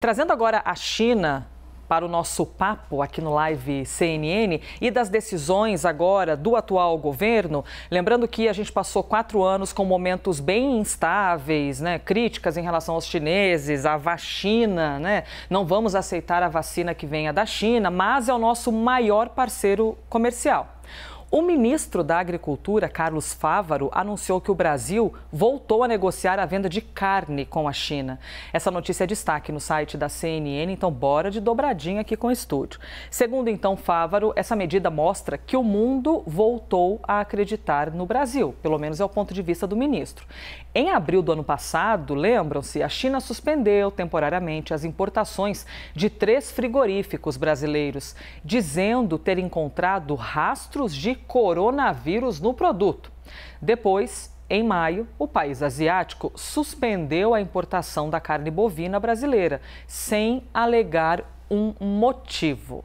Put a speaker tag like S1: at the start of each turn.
S1: Trazendo agora a China para o nosso papo aqui no Live CNN e das decisões agora do atual governo. Lembrando que a gente passou quatro anos com momentos bem instáveis, né? críticas em relação aos chineses, à vacina, né? não vamos aceitar a vacina que venha da China, mas é o nosso maior parceiro comercial. O ministro da Agricultura, Carlos Fávaro, anunciou que o Brasil voltou a negociar a venda de carne com a China. Essa notícia é destaque no site da CNN, então bora de dobradinha aqui com o estúdio. Segundo então Fávaro, essa medida mostra que o mundo voltou a acreditar no Brasil, pelo menos é o ponto de vista do ministro. Em abril do ano passado, lembram-se, a China suspendeu temporariamente as importações de três frigoríficos brasileiros, dizendo ter encontrado rastros de coronavírus no produto. Depois, em maio, o país asiático suspendeu a importação da carne bovina brasileira, sem alegar um motivo.